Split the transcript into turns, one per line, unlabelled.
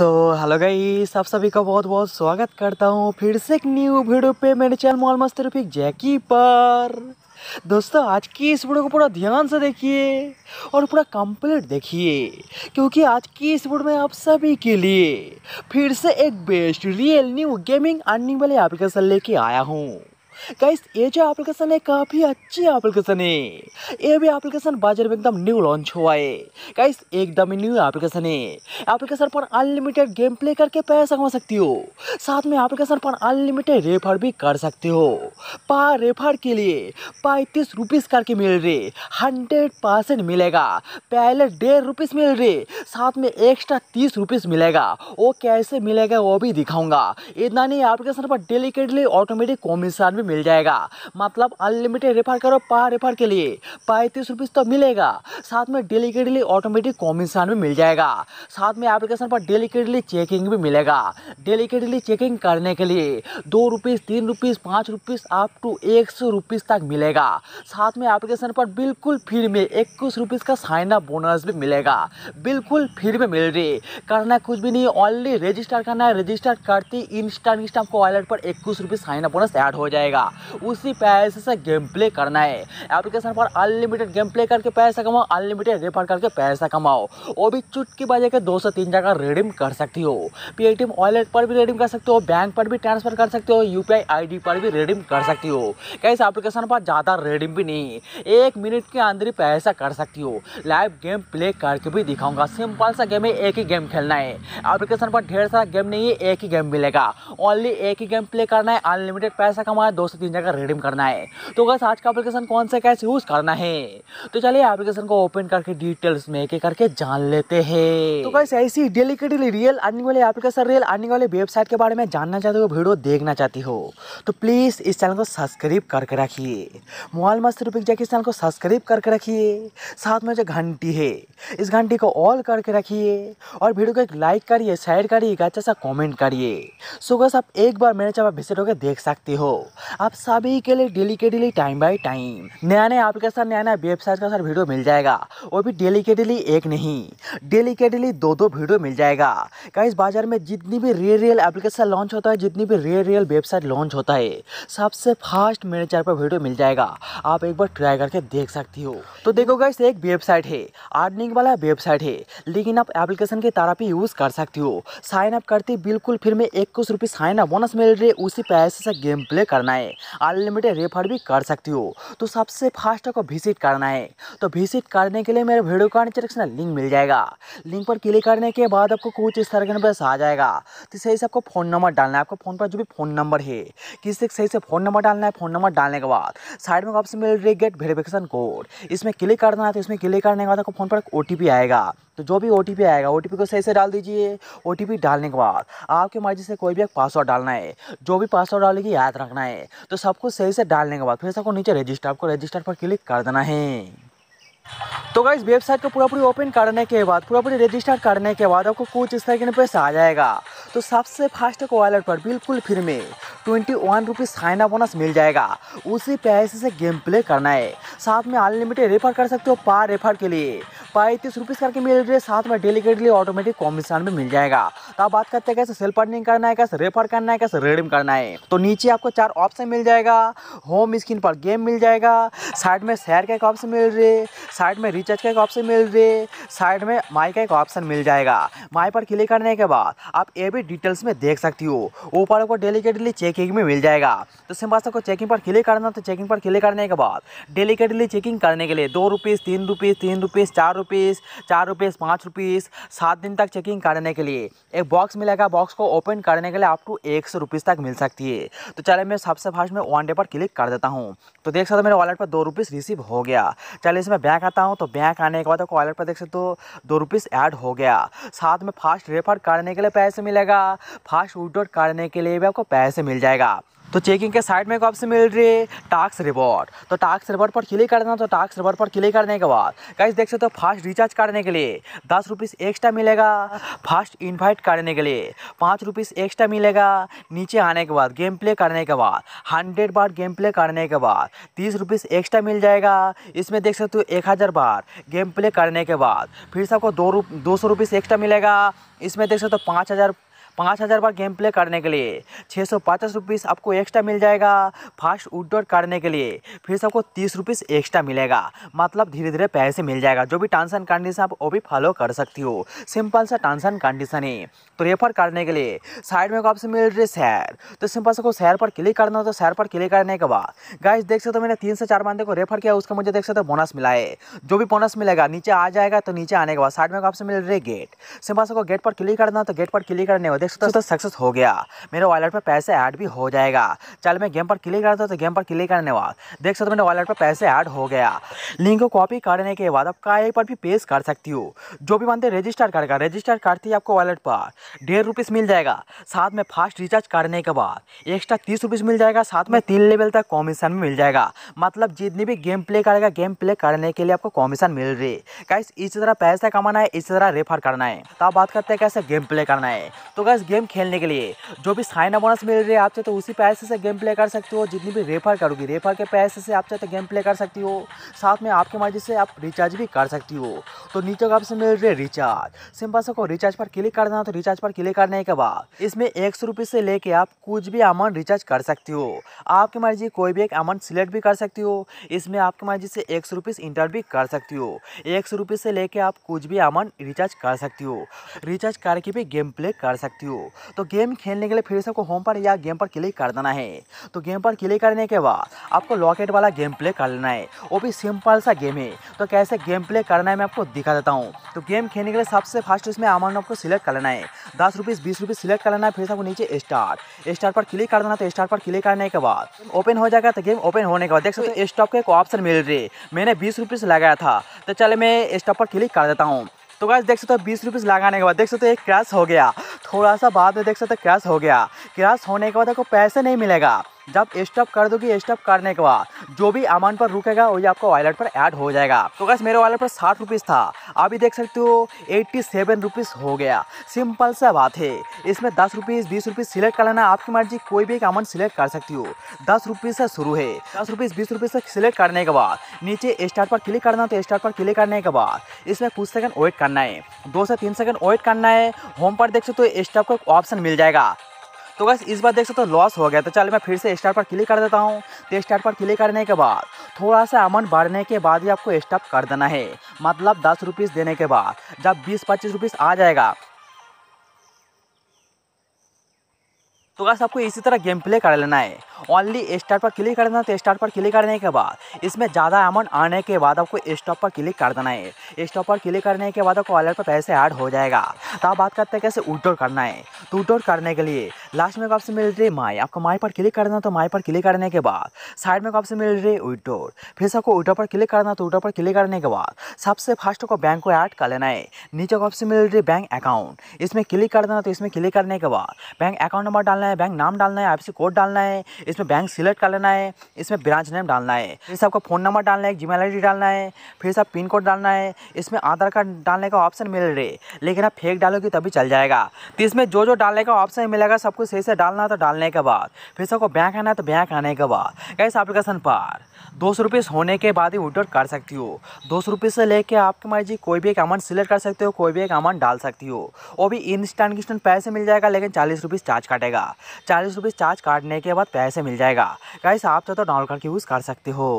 so hello गई आप सभी का बहुत बहुत स्वागत करता हूँ फिर से एक न्यू वीडियो पे मेरे चैनल मॉल मस्तर फिक जैकी पर दोस्तों आज की इस वीडियो को पूरा ध्यान से देखिए और पूरा कंप्लीट देखिए क्योंकि आज की इस वीडियो में आप सभी के लिए फिर से एक best real new gaming earning वाली एप्लीकेशन लेके आया हूँ गाइस ये जो एप्लीकेशन है काफ़ी अच्छी एप्लीकेशन है ये भी एप्लीकेशन बाजार में एकदम न्यू लॉन्च हुआ है गाइस एकदम न्यू एप्लीकेशन है एप्लीकेशन पर अनलिमिटेड गेम प्ले करके पैसा कमा सकती हो साथ में एप्लीकेशन पर अनलिमिटेड रेफर भी कर सकते हो पा रेफर के लिए पैंतीस रुपीज़ करके मिल रहे हंड्रेड परसेंट मिलेगा पहले डेढ़ रुपीज़ मिल रहे साथ में एक्स्ट्रा तीस रुपीज़ मिलेगा वो कैसे मिलेगा वो भी दिखाऊंगा इतना नहीं एप्लीकेशन पर डेलीकेटली ऑटोमेटिक कॉमिशन भी मिल जाएगा मतलब अनलिमिटेड रेफर करो पा रेफर के लिए पैंतीस रुपीज़ तो मिलेगा साथ में डेली के डेली ऑटोमेटिक कॉमिशन भी मिल जाएगा साथ में एप्लीकेशन पर डेली के डेली चेकिंग भी मिलेगा डेली के डेली चेकिंग करने के लिए दो रुपीज़ तीन रुपीज़ पाँच रुपीज़ अप टू एक सौ रुपीज़ तक मिलेगा साथ में एप्लीकेशन पर बिल्कुल फ्री में इक्कीस रुपीज़ का साइन अप बोनस भी मिलेगा बिल्कुल फ्री में मिल रही करना कुछ भी नहीं ऑनली रजिस्टर करना है रजिस्टर करते इंस्टा इंस्टा आपको वॉलेट पर इक्कीस rupees sign up bonus add हो जाएगा मिलेगा उसी पैसे से गेम प्ले करना है एप्लीकेशन पर अनलिमिटेड गेम प्ले करके पैसा कमाओ अनलिमिटेड रिफंड करके पैसा कमाओ वो भी चुटकी बजे के दो से तीन जगह रिडीम कर सकती हो पेटीएम वॉलेट पर भी रिडीम कर सकते हो बैंक पर भी ट्रांसफर कर सकते हो यू पी पर भी रिडीम कर सकती हो क्या इस एप्लीकेशन पर ज़्यादा रिडीम भी नहीं एक मिनट के अंदर ही पैसा कर सकती हो लाइव गेम प्ले करके भी दिखाऊंगा सिंपल सा गेम है एक ही गेम खेलना है एप्लीकेशन पर ढेर सारा गेम नहीं है एक ही गेम मिलेगा ओनली एक ही गेम प्ले करना है अनलिमिटेड पैसा कमाए दो से तीन जगह रिडीम करना है तो बस आज का एप्लीकेशन कौन सा कैसे यूज़ करना है तो चलिए एप्लीकेशन को ओपन करके डिटेल्स में एक करके जान लेते हैं तो बस ऐसी डेलीकेटली रियल अर्निंग वाले एप्लीकेशन रियल अर्निंग वाले वेबसाइट के बारे में जानना चाहते हो वीडियो देखना चाहती हो तो प्लीज़ इस चैनल को सब्सक्राइब करके रखिए मोबाइल मस्त रुपये जाके इस चैनल को सब्सक्राइब करके रखिए साथ में जो घंटी है इस घंटी को ऑल करके रखिए और वीडियो को एक लाइक करिए शेयर करिए अच्छा सा कमेंट करिए सो गस आप एक बार मेरे चैनल विजिट होकर देख सकते हो आप सभी के लिए डेली के डेली टाइम बाय टाइम नया नया एप्लीकेशन नया नया वेबसाइट का सर वीडियो मिल जाएगा वो भी डेली के डेली एक नहीं डेली के डेली दो दो वीडियो मिल जाएगा क्या इस बाजार में जितनी भी रियल रियल एप्लीकेशन लॉन्च होता है जितनी भी रियल रियल वेबसाइट लॉन्च होता है सबसे फास्ट मेरे चैनल पर वीडियो मिल जाएगा आप एक बार ट्राई करके देख सकती हो तो देखो गाइस एक वेबसाइट है अर्निंग वाला वेबसाइट है लेकिन आप एप्लीकेशन के तारा पे यूज़ कर सकती हो साइन अप करते बिल्कुल फिर में कुछ रुपये साइन अप बोनस मिल रही है उसी पैसे से गेम प्ले करना है अनलिमिटेड रेफर भी कर सकती हो तो सबसे फास्ट आपको विजिट करना है तो विजिट करने के लिए मेरे वीडियो का नीचे लिंक मिल जाएगा लिंक पर क्लिक करने के बाद आपको कुछ इस तरह के नंबर आ जाएगा तो सही से आपको फ़ोन नंबर डालना है आपको फ़ोन पर जो भी फ़ोन नंबर है किसी सही से फ़ोन नंबर डालना है फ़ोन नंबर डालने के बाद साइड में ऑप्शन मिल रही है गेट वेरिफिकेशन कोड इसमें क्लिक करना है तो इसमें क्लिक करने के बाद आपको फ़ोन पर एक ओ आएगा तो जो भी ओ आएगा ओ को सही से डाल दीजिए ओ डालने के बाद आपकी मर्ज़ी से कोई भी एक पासवर्ड डालना है जो भी पासवर्ड डालेगी याद रखना है तो सबको सही से डालने के बाद फिर सबको नीचे रजिस्टर आपको रजिस्टर पर क्लिक कर देना है तो गाइज वेबसाइट को पूरा पूरी ओपन करने के बाद पूरा पूरी रजिस्टर करने के बाद आपको कुछ इस तरीके पैसा आ जाएगा तो सबसे फास्ट वॉलेट पर बिल्कुल फ्री में twenty one rupees sign up bonus मिल जाएगा उसी पैसे से गेम प्ले करना है साथ में अनलिमिटेड रेफर कर सकते हो पार रेफर के लिए पैंतीस रुपीज़ करके मिल रही है साथ में डेली के ऑटोमेटिक कॉम्बिनेशन में मिल जाएगा तो आप बात करते हैं कैसे सेल्फ अर्निंग करना है कैसे रेफर करना है कैसे रिडीम करना है तो नीचे आपको चार ऑप्शन मिल जाएगा होम स्क्रीन पर गेम मिल जाएगा साइड में शेयर का एक ऑप्शन मिल रही साइड में रिचार्ज का एक ऑप्शन मिल रही साइड में माई का एक ऑप्शन मिल जाएगा माई पर क्लिक करने के बाद आप ए भी भी डिटेल्स में देख सकती हो ऊपर आपको डेलीकेटली चेकिंग में मिल जाएगा तो सिम बात आपको चेकिंग पर क्लिक करना तो चेकिंग पर क्लिक करने के बाद डेलीकेटली चेकिंग करने के लिए दो रुपीज़ तीन रुपीज़ तीन रुपीज़ चार रुपीज़ चार रुपीज़ पाँच रुपीज़ सात दिन तक चेकिंग करने के लिए एक बॉक्स मिलेगा बॉक्स को ओपन करने के लिए आप टू एक सौ रुपीज़ तक मिल सकती है तो चले मैं सबसे फास्ट में वन डे पर क्लिक कर देता हूँ तो देख सकते हो मेरे वॉलेट पर दो रुपीज़ रिसीव हो गया चलिए इसमें बैंक आता हूँ तो बैंक आने के बाद वॉलेट पर देख सकते हो दो रुपीज़ ऐड हो गया साथ में फास्ट रेफर करने के लिए पैसे मिलेगा जाएगा फास्ट विड्रॉट करने के लिए भी आपको पैसे मिल जाएगा तो चेकिंग के साइड में को आपसे मिल रही है टास्क रिवॉर्ड तो टास्क रिवॉर्ड पर क्लिक करना तो टास्क रिवॉर्ड पर क्लिक करने के बाद कैसे देख सकते हो तो फास्ट रिचार्ज करने के लिए दस रुपीस एक्स्ट्रा मिलेगा फास्ट इनवाइट करने के लिए पाँच रुपीस एक्स्ट्रा मिलेगा नीचे आने के बाद गेम प्ले करने के बाद हंड्रेड बार गेम प्ले करने के बाद तीस रुपीस एक्स्ट्रा मिल जाएगा इसमें देख सकते हो तो एक हज़ार बार गेम प्ले करने के बाद फिर से आपको दो दो सौ रुपीज़ एक्स्ट्रा मिलेगा इसमें देख सकते हो तो पाँच हज़ार पाँच हज़ार बार गेम प्ले करने के लिए छः सौ पचास रुपीस आपको एक्स्ट्रा मिल जाएगा फास्ट उडोर करने के लिए फिर से आपको तीस रुपीस एक्स्ट्रा मिलेगा मतलब धीरे धीरे पैसे मिल जाएगा जो भी टेंशन कंडीशन आप वो भी फॉलो कर सकती हो सिंपल सा टेंशन कंडीशन है तो रेफर करने के लिए साइड में आपसे मिल रही शेयर तो सिंपल से को शेयर पर क्लिक करना हो तो शेयर पर क्लिक करने के बाद गाइस देख सकते हो मैंने तीन से चार बंदे को रेफर किया उसका मुझे देख सकते हो बोनस मिला है जो भी बोनस मिलेगा नीचे आ जाएगा तो नीचे आने के बाद साइड में आपसे मिल रही गेट सिंपल से को गेट पर क्लिक करना हो तो गेट पर क्लिक करने हो देख सक्सेस तो सक्सेस हो गया मेरे वॉलेट पर पैसे ऐड भी हो जाएगा चल मैं गेम पर क्लिक करता हूँ तो गेम पर क्लिक करने बाद देख सकते हो मेरे वॉलेट पर पैसे ऐड हो गया लिंक को कॉपी करने के बाद आप कहीं पर भी पेश कर सकती हो जो भी बनते रजिस्टर करेगा रजिस्टर करती है आपको वॉलेट पर डेढ़ रुपीस मिल जाएगा साथ में फास्ट रिचार्ज करने के बाद एक्स्ट्रा तीस रुपीज़ मिल जाएगा साथ में तीन लेवल तक कमीशन भी मिल जाएगा मतलब जितनी भी गेम प्ले करेगा गेम प्ले करने के लिए आपको कमीशन मिल रही है इसी तरह पैसा कमाना है इसी तरह रेफर करना है तो बात करते हैं कैसे गेम प्ले करना है तो होगा इस गेम खेलने के लिए जो भी साइन बोनस मिल रही है आपसे तो उसी पैसे से गेम प्ले कर सकते हो जितनी भी रेफर करोगी रेफर के पैसे से आप चाहे तो गेम प्ले कर सकती हो साथ में आपकी मर्जी से आप रिचार्ज भी कर सकती हो तो नीचे का आपसे मिल रही रिचार्ज सिंपल से को रिचार्ज पर क्लिक कर देना तो रिचार्ज पर क्लिक करने के बाद इसमें एक सौ से लेके आप कुछ भी अमाउंट रिचार्ज कर सकती हो आपकी मर्जी कोई भी एक अमाउंट सिलेक्ट भी कर सकती हो इसमें आपकी मर्जी से एक सौ इंटर भी कर सकती हो एक सौ से लेके आप कुछ भी अमाउंट रिचार्ज कर सकती हो रिचार्ज करके भी गेम प्ले कर सकते सकती हो तो गेम खेलने के लिए फिर से आपको होम पर या गेम पर क्लिक कर देना है तो गेम पर क्लिक करने के बाद आपको लॉकेट वाला गेम प्ले कर लेना है वो भी सिंपल सा गेम है तो कैसे गेम प्ले करना है मैं आपको दिखा देता हूँ तो गेम खेलने के लिए सबसे फास्ट इसमें अमाउंट आपको सिलेक्ट कर लेना है दस रुपीज़ बीस रुपीज़ सिलेक्ट कर लेना है फिर से आपको नीचे स्टार्ट स्टार्ट पर क्लिक कर देना तो स्टार्ट पर क्लिक करने के बाद ओपन हो जाएगा तो गेम ओपन होने के बाद देख सकते स्टॉप का एक ऑप्शन मिल रही है मैंने बीस रुपीज़ लगाया था तो चले मैं स्टॉप पर क्लिक कर देता हूँ तो गाइस देख सकते हो बीस रुपीज़ लगाने के बाद देख सकते हो एक क्रैश हो गया थोड़ा सा बाद में देख सकते क्रैश हो गया क्रैश होने के बाद आपको पैसे नहीं मिलेगा जब स्टॉप कर दोगे स्टॉप करने के बाद जो भी अमाउंट पर रुकेगा वही आपका वॉलेट पर ऐड हो जाएगा तो गैस मेरे वॉलेट पर साठ रुपीज़ था अभी देख सकते हो एट्टी सेवन रुपीज़ हो गया सिंपल सा बात है इसमें दस रुपीज़ बीस रुपीज़ सिलेक्ट कर लेना आपकी मर्जी कोई भी एक अमाउंट सिलेक्ट कर सकती हो दस रुपीज़ से शुरू है दस रुपीज़ बीस रुपीज़ से सिलेक्ट करने के बाद नीचे स्टार्ट पर क्लिक करना तो स्टार्ट पर क्लिक करने के बाद इसमें कुछ सेकंड वेट करना है दो से तीन सेकंड वेट करना है होम पर देख सकते हो स्टॉप का ऑप्शन मिल जाएगा तो बस इस बार देख सकते हो तो लॉस हो गया तो चल मैं फिर से स्टार पर क्लिक कर देता हूँ तो स्टार पर क्लिक करने के बाद थोड़ा सा अमन बढ़ने के बाद ही आपको स्टॉप कर देना है मतलब दस रुपीज़ देने के बाद जब बीस पच्चीस रुपीज़ आ जाएगा तो बस आपको इसी तरह गेम प्ले कर लेना है ओनली स्टार पर क्लिक कर देना तो स्टार पर क्लिक करने के बाद इसमें ज़्यादा अमाउंट आने के बाद आपको स्टॉप पर क्लिक कर देना है स्टॉप पर क्लिक करने के बाद आपको वॉलेट पर पैसे ऐड हो जाएगा तो आप बात करते हैं कैसे उडोर करना है तो उडोर करने के लिए लास्ट में आपसे मिल रही है माई आपको माई पर क्लिक कर देना तो माई पर क्लिक करने के बाद साइड में आपसे मिल रही है उडोर फिर से आपको उडोर पर क्लिक करना तो उडोर पर क्लिक करने के बाद सबसे फास्ट को बैंक को ऐड कर लेना है नीचे को आपसे मिल रही बैंक अकाउंट इसमें क्लिक कर देना तो इसमें क्लिक करने के बाद बैंक अकाउंट नंबर डालना है बैंक नाम डालना है आपसे कोड डालना है इसमें बैंक सिलेक्ट कर लेना है इसमें ब्रांच नेम डालना है फिर से आपका फ़ोन नंबर डालना है जीमेल आई डालना है फिर से पिन कोड डालना है इसमें आधार कार्ड डालने का ऑप्शन मिल रहा है लेकिन आप फेक डालोगे तभी चल जाएगा तो इसमें जो जो डालने का ऑप्शन मिलेगा सब कुछ सही से डालना है तो डालने के बाद फिर से आपको बैंक आना है तो बैंक आने के बाद कैसे एप्लीकेशन पर दो सौ रुपये होने के बाद ही विड्रॉ कर सकती हो दो सौ रुपये से लेके आपकी मर्जी कोई भी एक अमाउंट सिलेक्ट कर सकते हो कोई भी एक अमाउंट डाल सकती हो वो भी इंस्टेंट इंस्टेंट पैसे मिल जाएगा लेकिन चालीस रुपीज़ चार्ज काटेगा चालीस रुपीज़ चार्ज काटने के बाद पैसे मिल जाएगा गाइस आप चाहे तो डाउनलोड करके यूज़ कर सकते हो